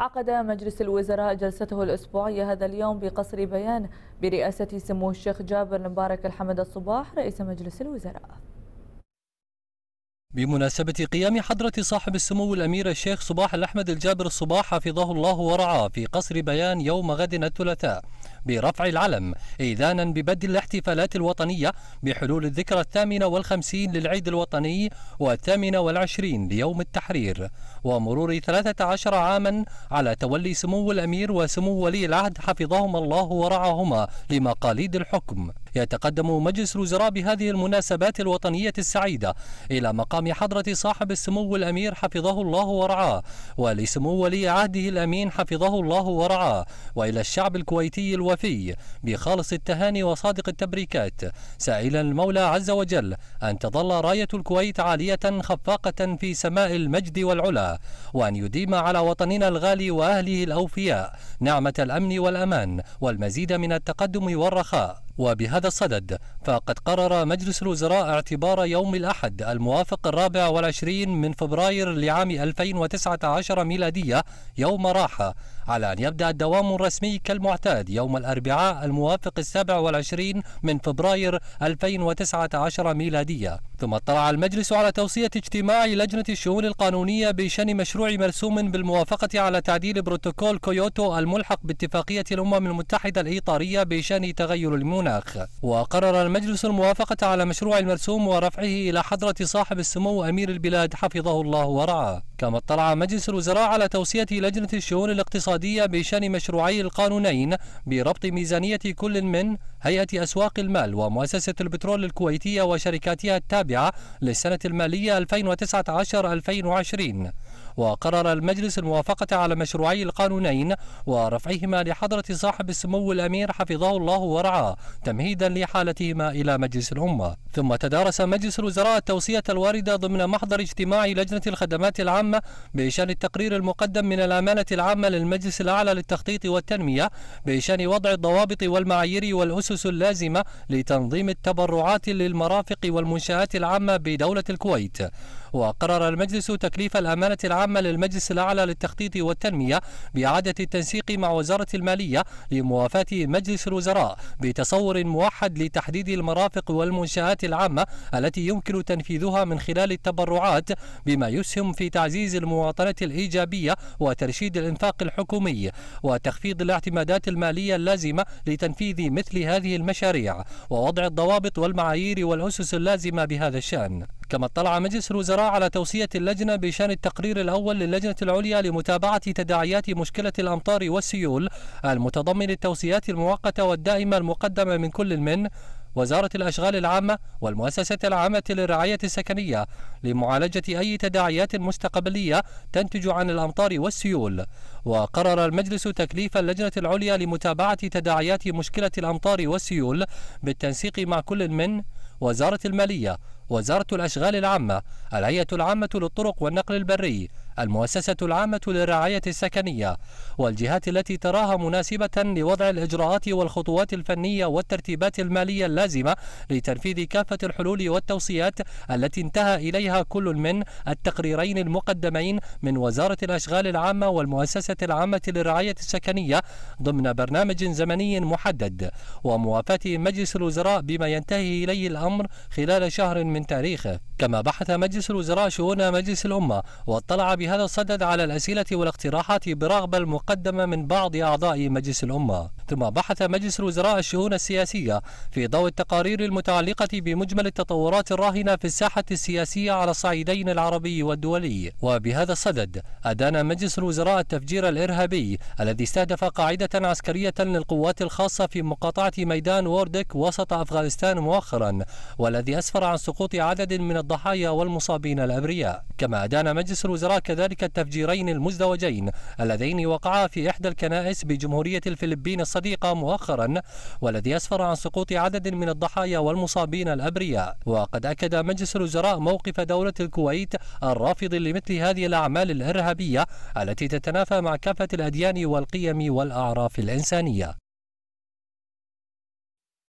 عقد مجلس الوزراء جلسته الأسبوعية هذا اليوم بقصر بيان برئاسة سمو الشيخ جابر مبارك الحمد الصباح رئيس مجلس الوزراء بمناسبة قيام حضرة صاحب السمو الأمير الشيخ صباح الأحمد الجابر الصباح حفظه الله ورعاه في قصر بيان يوم غد الثلاثاء برفع العلم إذانا ببدء الاحتفالات الوطنية بحلول الذكرى الثامنة والخمسين للعيد الوطني والثامنة والعشرين ليوم التحرير ومرور ثلاثة عشر عاما على تولي سمو الأمير وسمو ولي العهد حفظهما الله ورعاهما لمقاليد الحكم يتقدم مجلس الوزراء بهذه المناسبات الوطنية السعيدة إلى مقام حضرة صاحب السمو الأمير حفظه الله ورعاه ولسمو ولي عهده الأمين حفظه الله ورعاه وإلى الشعب الكويتي الوفي بخالص التهاني وصادق التبريكات سائلا المولى عز وجل أن تظل راية الكويت عالية خفاقة في سماء المجد والعلا وأن يديم على وطننا الغالي وأهله الأوفياء نعمة الأمن والأمان والمزيد من التقدم والرخاء وبهذا الصدد فقد قرر مجلس الوزراء اعتبار يوم الأحد الموافق الرابع والعشرين من فبراير لعام 2019 ميلادية يوم راحة على أن يبدأ الدوام الرسمي كالمعتاد يوم الأربعاء الموافق السابع والعشرين من فبراير 2019 ميلادية ثم اطلع المجلس على توصية اجتماع لجنة الشؤون القانونية بشأن مشروع مرسوم بالموافقة على تعديل بروتوكول كيوتو الملحق باتفاقية الأمم المتحدة الإيطارية بشأن تغير المون المناخ وقرر المجلس الموافقة على مشروع المرسوم ورفعه إلى حضرة صاحب السمو أمير البلاد حفظه الله ورعاه كما اطلع مجلس الوزراء على توصية لجنة الشؤون الاقتصادية بشأن مشروعي القانونين بربط ميزانية كل من هيئة أسواق المال ومؤسسة البترول الكويتية وشركاتها التابعة للسنة المالية 2019-2020 وقرر المجلس الموافقة على مشروعي القانونين ورفعهما لحضرة صاحب السمو الأمير حفظه الله ورعاه تمهيدا لحالتهما إلى مجلس الأمة ثم تدارس مجلس الوزراء التوصية الواردة ضمن محضر اجتماع لجنة الخدمات العامة العامة بشأن التقرير المقدم من الأمانة العامة للمجلس الأعلى للتخطيط والتنمية بشأن وضع الضوابط والمعايير والأسس اللازمة لتنظيم التبرعات للمرافق والمنشآت العامة بدولة الكويت وقرر المجلس تكليف الأمانة العامة للمجلس الأعلى للتخطيط والتنمية بإعادة التنسيق مع وزارة المالية لموافاة مجلس الوزراء بتصور موحد لتحديد المرافق والمنشآت العامة التي يمكن تنفيذها من خلال التبرعات بما يسهم في تعزيز المواطنة الإيجابية وترشيد الإنفاق الحكومي وتخفيض الاعتمادات المالية اللازمة لتنفيذ مثل هذه المشاريع ووضع الضوابط والمعايير والأسس اللازمة بهذا الشأن كما اطلع مجلس الوزراء على توصية اللجنة بشأن التقرير الأول للجنة العليا لمتابعة تداعيات مشكلة الأمطار والسيول المتضمن التوصيات المؤقتة والدائمة المقدمة من كل من وزارة الأشغال العامة والمؤسسة العامة للرعاية السكنية لمعالجة أي تداعيات مستقبلية تنتج عن الأمطار والسيول وقرر المجلس تكليف اللجنة العليا لمتابعة تداعيات مشكلة الأمطار والسيول بالتنسيق مع كل من وزارة المالية وزارة الأشغال العامة الهيئة العامة للطرق والنقل البري المؤسسة العامة للرعاية السكنية والجهات التي تراها مناسبة لوضع الإجراءات والخطوات الفنية والترتيبات المالية اللازمة لتنفيذ كافة الحلول والتوصيات التي انتهى إليها كل من التقريرين المقدمين من وزارة الأشغال العامة والمؤسسة العامة للرعاية السكنية ضمن برنامج زمني محدد وموافاة مجلس الوزراء بما ينتهي إليه الأمر خلال شهر من تاريخه كما بحث مجلس الوزراء شؤون مجلس الأمة واطلع بها بهذا الصدد على الأسئلة والاقتراحات برغبة المقدمة من بعض أعضاء مجلس الأمة ثم بحث مجلس الوزراء الشؤون السياسية في ضوء التقارير المتعلقة بمجمل التطورات الراهنة في الساحة السياسية على الصعيدين العربي والدولي وبهذا الصدد أدان مجلس الوزراء التفجير الإرهابي الذي استهدف قاعدة عسكرية للقوات الخاصة في مقاطعة ميدان ووردك وسط أفغانستان مؤخرا والذي أسفر عن سقوط عدد من الضحايا والمصابين الأبرياء كما أدان مجلس الوزراء كذلك التفجيرين المزدوجين اللذين وقعا في إحدى الكنائس بجمهورية الفلبين الصحيحة الصديقة مؤخرا والذي أسفر عن سقوط عدد من الضحايا والمصابين الأبرياء وقد أكد مجلس الوزراء موقف دولة الكويت الرافض لمثل هذه الأعمال الإرهابية التي تتنافى مع كافة الأديان والقيم والأعراف الإنسانية